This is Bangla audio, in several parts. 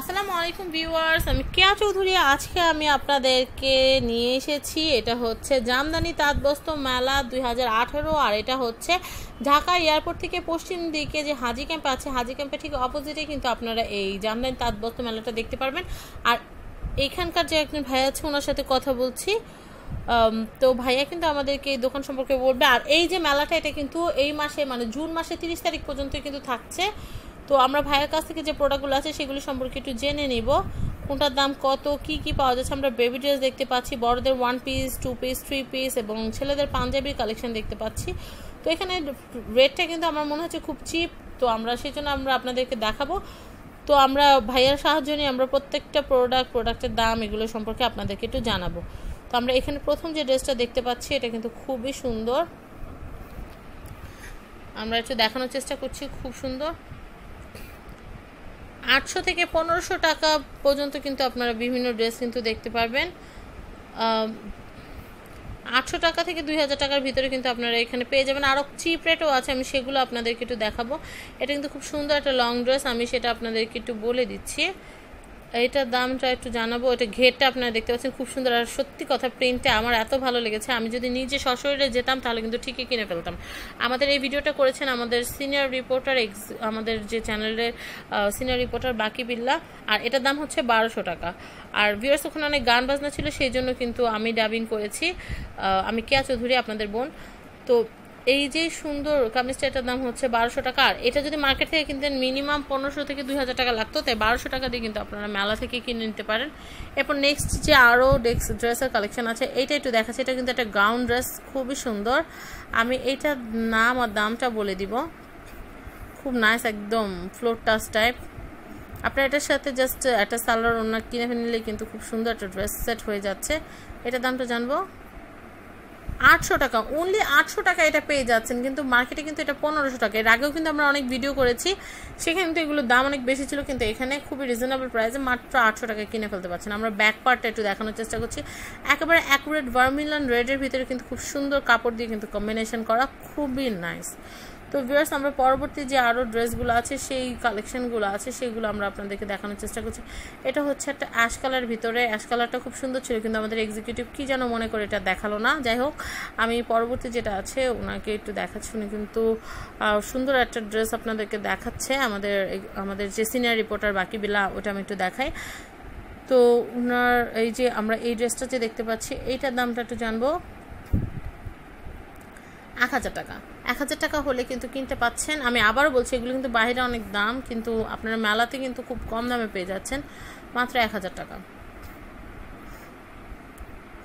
আসসালামু আলাইকুম ভিউয়ার্স আমি কেয়া চৌধুরী আজকে আমি আপনাদেরকে নিয়ে এসেছি এটা হচ্ছে জামদানি তাঁতবস্ত্র মেলা দুই আর এটা হচ্ছে ঢাকা এয়ারপোর্ট থেকে পশ্চিম দিকে যে হাজি ক্যাম্প আছে হাজি ক্যাম্পে ঠিক অপোজিটে কিন্তু আপনারা এই জামদানি তাঁতবস্ত্র মেলাটা দেখতে পারবেন আর এখানকার যে একজন ভাই আছে ওনার সাথে কথা বলছি তো ভাইয়া কিন্তু আমাদেরকে এই দোকান সম্পর্কে বলবে আর এই যে মেলাটা এটা কিন্তু এই মাসে মানে জুন মাসে তিরিশ তারিখ পর্যন্ত কিন্তু থাকছে তো আমরা ভাইয়ের কাছ থেকে যে প্রোডাক্টগুলো আছে সেগুলি সম্পর্কে একটু জেনে নিব কোনটার দাম কত কি কি পাওয়া যাচ্ছে আমরা বেবি ড্রেস দেখতে পাচ্ছি বড়দের one piece two piece three piece এবং ছেলেদের পাঞ্জাবির কালেকশন দেখতে পাচ্ছি তো এখানে রেটটা কিন্তু আমার মনে হচ্ছে খুব চিপ তো আমরা সেই জন্য আমরা আপনাদেরকে দেখাবো তো আমরা ভাইয়ার সাহায্য নিয়ে আমরা প্রত্যেকটা প্রোডাক্ট প্রোডাক্টের দাম এগুলো সম্পর্কে আপনাদেরকে একটু জানাবো তো আমরা এখানে প্রথম যে ড্রেসটা দেখতে পাচ্ছি এটা কিন্তু খুবই সুন্দর আমরা একটু দেখানোর চেষ্টা করছি খুব সুন্দর আটশো থেকে পনেরোশো টাকা পর্যন্ত কিন্তু আপনারা বিভিন্ন ড্রেস কিন্তু দেখতে পারবেন আটশো টাকা থেকে দুই হাজার টাকার ভিতরে কিন্তু আপনারা এখানে পেয়ে যাবেন আরও চিপ রেটও আছে আমি সেগুলো আপনাদেরকে একটু দেখাবো এটা কিন্তু খুব সুন্দর একটা লং ড্রেস আমি সেটা আপনাদেরকে একটু বলে দিচ্ছি এটার দামটা একটু জানাবো এটা ঘেরটা আপনারা দেখতে পাচ্ছেন খুব সুন্দর আর সত্যি কথা প্রিন্টে আমার এত ভালো লেগেছে আমি যদি নিজে সশরীরে যেতাম তাহলে কিন্তু ঠিকই কিনে ফেলতাম আমাদের এই ভিডিওটা করেছেন আমাদের সিনিয়র রিপোর্টার আমাদের যে চ্যানেলের সিনিয়র রিপোর্টার বাকি বিল্লা আর এটার দাম হচ্ছে বারোশো টাকা আর ভিউয়ার্স ওখানে অনেক গান বাজনা ছিল সেই জন্য কিন্তু আমি ডাবিং করেছি আমি কেয়া চৌধুরী আপনাদের বোন তো এই যে সুন্দর কামিজটা এটার দাম হচ্ছে বারোশো টাকা আর এটা যদি মার্কেট থেকে কিনতেন মিনিমাম পনেরোশো থেকে দুই হাজার টাকা লাগতো তাই বারোশো টাকা দিয়ে কিন্তু আপনারা মেলা থেকে কিনে নিতে পারেন এরপর নেক্সট যে আরও ডেক্স ড্রেসের কালেকশন আছে এইটা একটু দেখাচ্ছে এটা কিন্তু একটা গাউন ড্রেস খুবই সুন্দর আমি এইটার নাম আর দামটা বলে দিব খুব নাইস একদম ফ্লোর টাচ টাইপ আপনার এটার সাথে জাস্ট একটা সালোয়ার ওনার কিনে ফেলে কিন্তু খুব সুন্দর একটা ড্রেস সেট হয়ে যাচ্ছে এটার দামটা জানবো আটশো টাকা অনলি আটশো টাকা এটা পেয়ে যাচ্ছেন কিন্তু মার্কেটে কিন্তু এটা পনেরোশো টাকা এর আগেও কিন্তু আমরা অনেক ভিডিও করেছি সেখানে কিন্তু এগুলোর দাম অনেক বেশি ছিল কিন্তু এখানে খুবই রিজনেবল প্রাইসে মাত্র আটশো টাকা কিনে ফেলতে পারছেন আমরা ব্যাক পার্টটা একটু দেখানোর চেষ্টা করছি একেবারে অ্যাকুরেট ভার্মিলন রেডের ভিতরে কিন্তু খুব সুন্দর কাপড় দিয়ে কিন্তু কম্বিনেশন করা খুবই নাইস তো ভিউয়ার্স আমরা পরবর্তী যে আরও ড্রেসগুলো আছে সেই কালেকশানগুলো আছে সেগুলো আমরা আপনাদেরকে দেখানোর চেষ্টা করছি এটা হচ্ছে একটা অ্যাশ কালার ভিতরে অ্যাশ কালারটা খুব সুন্দর ছিল কিন্তু আমাদের এক্সিকিউটিভ কী যেন মনে করে এটা দেখালো না যাই হোক আমি পরবর্তী যেটা আছে ওনাকে একটু দেখাচ্ছি উনি কিন্তু সুন্দর একটা ড্রেস আপনাদেরকে দেখাচ্ছে আমাদের আমাদের যে সিনিয়র রিপোর্টার বাকি বিলা ওটা আমি একটু দেখাই তো ওনার এই যে আমরা এই ড্রেসটা যে দেখতে পাচ্ছি এইটার দামটা একটু জানবো এক হাজার টাকা এক হাজার টাকা হলে কিন্তু কিনতে পাচ্ছেন আমি আবারও বলছি এগুলো কিন্তু বাইরে অনেক দাম কিন্তু আপনারা মেলাতে কিন্তু খুব কম দামে পেয়ে যাচ্ছেন মাত্র এক হাজার টাকা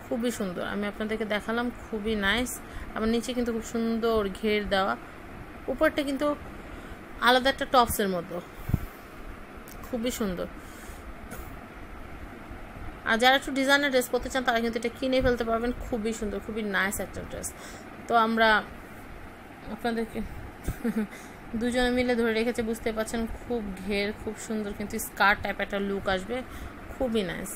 খুবই সুন্দর আমি আপনাদেরকে দেখালাম খুবই নাইস আবার নিচে কিন্তু খুব সুন্দর ঘের দেওয়া উপরটা কিন্তু আলাদা একটা টপসের মতো খুবই সুন্দর আর যারা একটু ডিজাইনের ড্রেস পরতে চান তারা কিন্তু এটা কিনে ফেলতে পারবেন খুবই সুন্দর খুবই নাইস একটা ড্রেস তো আমরা আপনাদেরকে দুজনে মিলে ধরে রেখেছে বুঝতে পারছেন খুব ঘের খুব সুন্দর কিন্তু স্কার টাইপ একটা লুক আসবে খুবই নাইস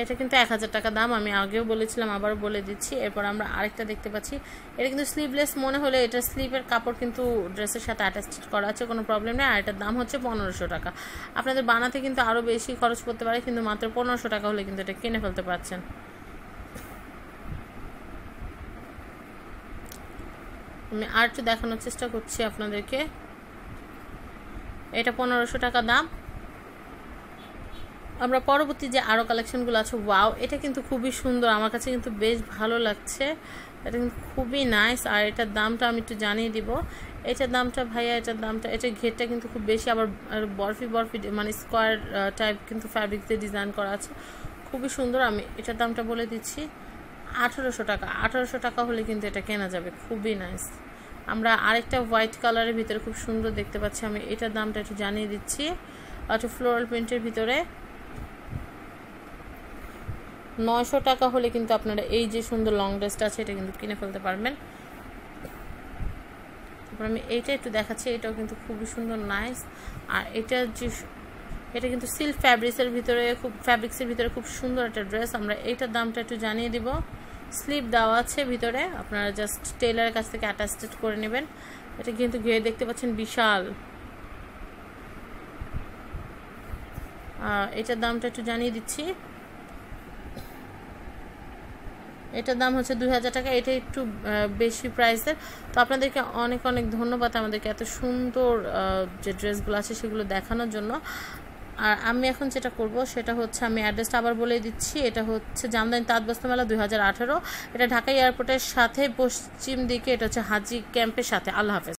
এটা কিন্তু এক হাজার টাকা দাম আমি আগেও বলেছিলাম আবার বলে দিচ্ছি এরপর আমরা আরেকটা দেখতে পাচ্ছি এটা কিন্তু স্লিভলেস মনে হলে এটা স্লিভের কাপড় কিন্তু ড্রেসের সাথে অ্যাটাচড করা আছে কোনো প্রবলেম নেই আর এটার দাম হচ্ছে পনেরোশো টাকা আপনাদের বানাতে কিন্তু আরও বেশি খরচ করতে পারে কিন্তু মাত্র পনেরোশো টাকা হলে কিন্তু এটা কিনে ফেলতে পারছেন আমি আর একটু দেখানোর চেষ্টা করছি আপনাদেরকে এটা পনেরোশো টাকা দাম আমরা পরবর্তী যে আরও কালেকশনগুলো আছে ওয়াও এটা কিন্তু খুবই সুন্দর আমার কাছে কিন্তু বেশ ভালো লাগছে এটা কিন্তু খুবই নাইস আর এটার দামটা আমি একটু জানিয়ে দিব এটার দামটা ভাইয়া এটার দামটা এটার ঘেরটা কিন্তু খুব বেশি আবার বরফি বরফি মানে স্কোয়ার টাইপ কিন্তু ফ্যাব্রিক দিয়ে ডিজাইন করা আছে খুবই সুন্দর আমি এটার দামটা বলে দিচ্ছি আঠেরোশো টাকা আঠেরোশো টাকা হলে কিন্তু এটা কেনা যাবে খুবই নাইস আমরা আরেকটা হোয়াইট কালারের ভিতরে খুব সুন্দর দেখতে পাচ্ছি আমি এটার দামটা একটু জানিয়ে দিচ্ছি একটু ফ্লোরাল প্রিন্টের ভিতরে নয়শো টাকা হলে কিন্তু আপনারা এই যে সুন্দর লং ড্রেসটা আছে এটা কিন্তু কিনে ফেলতে পারবেন তারপর আমি এইটা একটু দেখাচ্ছি এটাও কিন্তু খুবই সুন্দর নাইস আর এটা যে এটা কিন্তু সিল্ক ফ্যাব্রিক্সের ভিতরে খুব ফ্যাব্রিক্সের ভিতরে খুব সুন্দর একটা ড্রেস আমরা এইটার দামটা একটু জানিয়ে দিব স্লিপ দেওয়া আছে ভিতরে আপনারা জাস্ট টেলারের কাছ থেকে অ্যাটাস্টেড করে নেবেন এটা কিন্তু ঘিরে দেখতে পাচ্ছেন বিশাল এটার দামটা একটু জানিয়ে দিচ্ছি এটার দাম হচ্ছে দুই হাজার টাকা এটা একটু বেশি প্রাইসের তো আপনাদেরকে অনেক অনেক ধন্যবাদ আমাদেরকে এত সুন্দর যে ড্রেসগুলো আছে সেগুলো দেখানোর জন্য আর আমি এখন যেটা করব সেটা হচ্ছে আমি অ্যাড্রেসটা আবার বলে দিচ্ছি এটা হচ্ছে জামদানি তাঁতবস্ত্র মেলা দুই হাজার আঠেরো এটা ঢাকা এয়ারপোর্টের সাথে পশ্চিম দিকে এটা হচ্ছে হাজি ক্যাম্পের সাথে আল্লাহ হাফেজ